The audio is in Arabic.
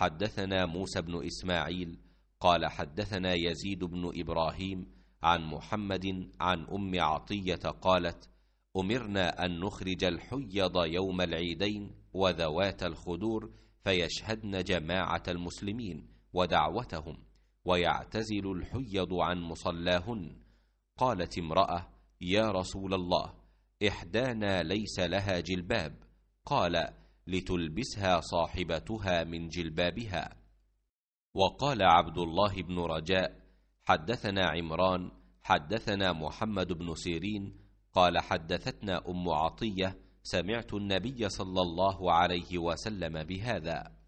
حدثنا موسى بن إسماعيل قال حدثنا يزيد بن إبراهيم عن محمد عن أم عطية قالت أمرنا أن نخرج الحيض يوم العيدين وذوات الخدور فيشهدن جماعة المسلمين ودعوتهم ويعتزل الحيض عن مصلاهن قالت امرأة يا رسول الله إحدانا ليس لها جلباب قال لتلبسها صاحبتها من جلبابها وقال عبد الله بن رجاء حدثنا عمران حدثنا محمد بن سيرين قال حدثتنا ام عطيه سمعت النبي صلى الله عليه وسلم بهذا